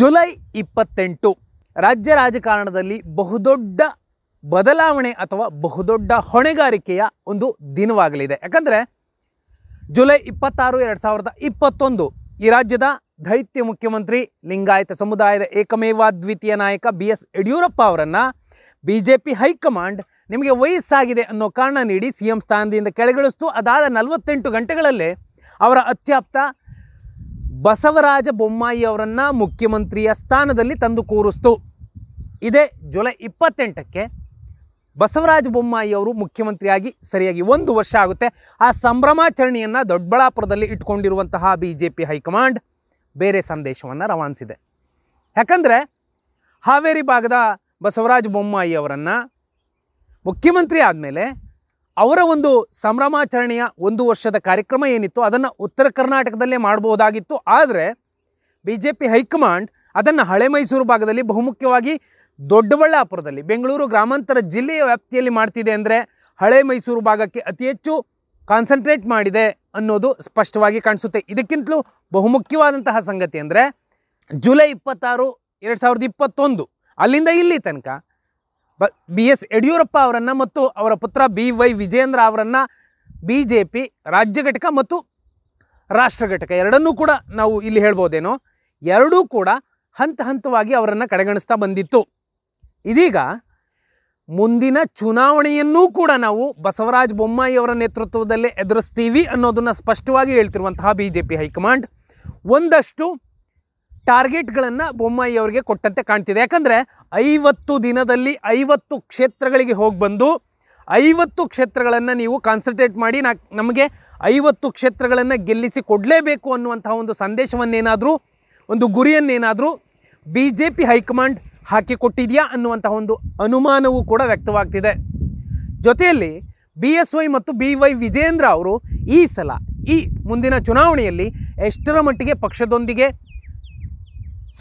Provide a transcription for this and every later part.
July ಇಪ್ಪತ್ತೆಂಟು ರಾಜ್ಯ ರಾಜಕಾರಣದಲ್ಲಿ ಬಹುದೊಡ್ಡ ಬದಲಾವಣೆ ಅಥವಾ ಬಹುದೊಡ್ಡ ಹೊಣೆಗಾರಿಕೆಯ ಒಂದು ದಿನವಾಗಲಿದೆ ಯಾಕಂದರೆ ಜುಲೈ ಇಪ್ಪತ್ತಾರು ಎರಡು ಸಾವಿರದ ಇಪ್ಪತ್ತೊಂದು ಈ ರಾಜ್ಯದ ದೈತ್ಯ ಮುಖ್ಯಮಂತ್ರಿ ಲಿಂಗಾಯತ ಸಮುದಾಯದ ಏಕಮೇವಾದ್ವಿತೀಯ ನಾಯಕ ಬಿ ಎಸ್ ಯಡಿಯೂರಪ್ಪ ಅವರನ್ನು ಬಿ ಜೆ ಪಿ ಹೈಕಮಾಂಡ್ ನಿಮಗೆ ವಯಸ್ಸಾಗಿದೆ ಅನ್ನೋ ಕಾರಣ ನೀಡಿ ಸಿ ಎಂ ಸ್ಥಾನದಿಂದ ಕೆಳಗಿಳಿಸ್ತು ಅದಾದ ನಲವತ್ತೆಂಟು ಗಂಟೆಗಳಲ್ಲೇ ಅವರ ಅತ್ಯಾಪ್ತ ಬಸವರಾಜ ಬೊಮ್ಮಾಯಿ ಅವರನ್ನ ಮುಖ್ಯಮಂತ್ರಿಯ ಸ್ಥಾನದಲ್ಲಿ ತಂದು ಕೂರಿಸ್ತು ಇದೇ ಜುಲೈ ಇಪ್ಪತ್ತೆಂಟಕ್ಕೆ ಬಸವರಾಜ ಬೊಮ್ಮಾಯಿ ಅವರು ಮುಖ್ಯಮಂತ್ರಿಯಾಗಿ ಸರಿಯಾಗಿ ಒಂದು ವರ್ಷ ಆಗುತ್ತೆ ಆ ಸಂಭ್ರಮಾಚರಣೆಯನ್ನು ದೊಡ್ಡಬಳ್ಳಾಪುರದಲ್ಲಿ ಇಟ್ಕೊಂಡಿರುವಂತಹ ಬಿ ಜೆ ಪಿ ಹೈಕಮಾಂಡ್ ಬೇರೆ ಸಂದೇಶವನ್ನು ರವಾನಿಸಿದೆ ಯಾಕಂದರೆ ಹಾವೇರಿ ಭಾಗದ ಬಸವರಾಜ ಬೊಮ್ಮಾಯಿ ಅವರನ್ನು ಮುಖ್ಯಮಂತ್ರಿ ಆದಮೇಲೆ ಅವರ ಒಂದು ಸಂಭ್ರಮಾಚರಣೆಯ ಒಂದು ವರ್ಷದ ಕಾರ್ಯಕ್ರಮ ಏನಿತ್ತು ಅದನ್ನು ಉತ್ತರ ಕರ್ನಾಟಕದಲ್ಲೇ ಮಾಡಬಹುದಾಗಿತ್ತು ಆದರೆ ಬಿ ಜೆ ಪಿ ಹೈಕಮಾಂಡ್ ಅದನ್ನು ಹಳೆ ಮೈಸೂರು ಭಾಗದಲ್ಲಿ ಬಹುಮುಖ್ಯವಾಗಿ ದೊಡ್ಡಬಳ್ಳಾಪುರದಲ್ಲಿ ಬೆಂಗಳೂರು ಗ್ರಾಮಾಂತರ ಜಿಲ್ಲೆಯ ವ್ಯಾಪ್ತಿಯಲ್ಲಿ ಮಾಡ್ತಿದೆ ಅಂದರೆ ಹಳೆ ಮೈಸೂರು ಭಾಗಕ್ಕೆ ಅತಿ ಹೆಚ್ಚು ಕಾನ್ಸಂಟ್ರೇಟ್ ಮಾಡಿದೆ ಅನ್ನೋದು ಸ್ಪಷ್ಟವಾಗಿ ಕಾಣಿಸುತ್ತೆ ಇದಕ್ಕಿಂತಲೂ ಬಹುಮುಖ್ಯವಾದಂತಹ ಸಂಗತಿ ಅಂದರೆ ಜುಲೈ ಇಪ್ಪತ್ತಾರು ಎರಡು ಸಾವಿರದ ಇಪ್ಪತ್ತೊಂದು ಅಲ್ಲಿಂದ ಇಲ್ಲಿ ತನಕ ಬ ಬಿ ಎಸ್ ಯಡಿಯೂರಪ್ಪ ಅವರನ್ನು ಮತ್ತು ಅವರ ಪುತ್ರ ಬಿ ವೈ ವಿಜೇಂದ್ರ ಅವರನ್ನು ಬಿ ಜೆ ಪಿ ರಾಜ್ಯ ಘಟಕ ಮತ್ತು ರಾಷ್ಟ್ರ ಘಟಕ ಎರಡನ್ನೂ ಕೂಡ ನಾವು ಇಲ್ಲಿ ಹೇಳ್ಬೋದೇನೋ ಎರಡೂ ಕೂಡ ಹಂತ ಹಂತವಾಗಿ ಅವರನ್ನು ಕಡೆಗಣಿಸ್ತಾ ಬಂದಿತ್ತು ಇದೀಗ ಮುಂದಿನ ಚುನಾವಣೆಯನ್ನೂ ಕೂಡ ನಾವು ಬಸವರಾಜ ಬೊಮ್ಮಾಯಿ ಅವರ ನೇತೃತ್ವದಲ್ಲೇ ಎದುರಿಸ್ತೀವಿ ಅನ್ನೋದನ್ನು ಸ್ಪಷ್ಟವಾಗಿ ಹೇಳ್ತಿರುವಂತಹ ಬಿ ಜೆ ಪಿ ಹೈಕಮಾಂಡ್ ಒಂದಷ್ಟು ಟಾರ್ಗೆಟ್ಗಳನ್ನು ಬೊಮ್ಮಾಯಿ ಅವರಿಗೆ ಕೊಟ್ಟಂತೆ ಕಾಣ್ತಿದೆ ಯಾಕಂದರೆ ಐವತ್ತು ದಿನದಲ್ಲಿ ಐವತ್ತು ಕ್ಷೇತ್ರಗಳಿಗೆ ಹೋಗಿ ಬಂದು ಐವತ್ತು ಕ್ಷೇತ್ರಗಳನ್ನು ನೀವು ಕಾನ್ಸಂಟ್ರೇಟ್ ಮಾಡಿ ನಾ ನಮಗೆ ಐವತ್ತು ಕ್ಷೇತ್ರಗಳನ್ನು ಗೆಲ್ಲಿಸಿ ಕೊಡಲೇಬೇಕು ಅನ್ನುವಂಥ ಒಂದು ಸಂದೇಶವನ್ನೇನಾದರೂ ಒಂದು ಗುರಿಯನ್ನೇನಾದರೂ ಬಿ ಜೆ ಪಿ ಹೈಕಮಾಂಡ್ ಹಾಕಿಕೊಟ್ಟಿದೆಯಾ ಅನ್ನುವಂತಹ ಒಂದು ಅನುಮಾನವೂ ಕೂಡ ವ್ಯಕ್ತವಾಗ್ತಿದೆ ಜೊತೆಯಲ್ಲಿ ಬಿ ಎಸ್ ವೈ ಮತ್ತು ಬಿ ವೈ ವಿಜೇಂದ್ರ ಅವರು ಈ ಸಲ ಈ ಮುಂದಿನ ಚುನಾವಣೆಯಲ್ಲಿ ಎಷ್ಟರ ಮಟ್ಟಿಗೆ ಪಕ್ಷದೊಂದಿಗೆ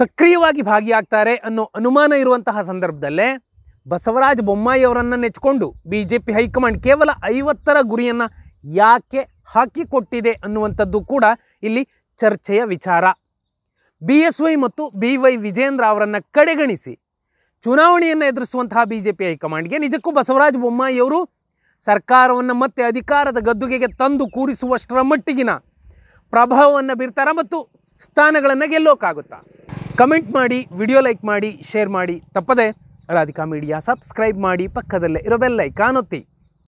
ಸಕ್ರಿಯವಾಗಿ ಭಾಗಿಯಾಗ್ತಾರೆ ಅನ್ನೋ ಅನುಮಾನ ಇರುವಂತಹ ಸಂದರ್ಭದಲ್ಲೇ ಬಸವರಾಜ ಬೊಮ್ಮಾಯಿಯವರನ್ನು ನೆಚ್ಚಿಕೊಂಡು ಬಿ ಜೆ ಪಿ ಹೈಕಮಾಂಡ್ ಕೇವಲ ಐವತ್ತರ ಗುರಿಯನ್ನು ಯಾಕೆ ಹಾಕಿಕೊಟ್ಟಿದೆ ಅನ್ನುವಂಥದ್ದು ಕೂಡ ಇಲ್ಲಿ ಚರ್ಚೆಯ ವಿಚಾರ ಬಿ ಎಸ್ ವೈ ಮತ್ತು ಬಿ ವೈ ವಿಜೇಂದ್ರ ಅವರನ್ನು ಕಡೆಗಣಿಸಿ ಚುನಾವಣೆಯನ್ನು ಎದುರಿಸುವಂತಹ ಬಿ ಜೆ ಪಿ ಹೈಕಮಾಂಡ್ಗೆ ನಿಜಕ್ಕೂ ಬಸವರಾಜ ಬೊಮ್ಮಾಯಿಯವರು ಸರ್ಕಾರವನ್ನು ಮತ್ತೆ ಅಧಿಕಾರದ ಗದ್ದುಗೆಗೆ ತಂದು ಕೂರಿಸುವಷ್ಟರ ಮಟ್ಟಿಗಿನ ಪ್ರಭಾವವನ್ನು ಬೀರ್ತಾರ ಮತ್ತು ಸ್ಥಾನಗಳನ್ನು ಗೆಲ್ಲೋಕ್ಕಾಗುತ್ತಾ ಕಮೆಂಟ್ ಮಾಡಿ ವಿಡಿಯೋ ಲೈಕ್ ಮಾಡಿ ಶೇರ್ ಮಾಡಿ ತಪ್ಪದೆ ರಾಧಿಕಾ ಮೀಡಿಯಾ ಸಬ್ಸ್ಕ್ರೈಬ್ ಮಾಡಿ ಪಕ್ಕದಲ್ಲೇ ಇರೋ ಬೆಲ್ಲೈಕಾನ್ ಒತ್ತಿ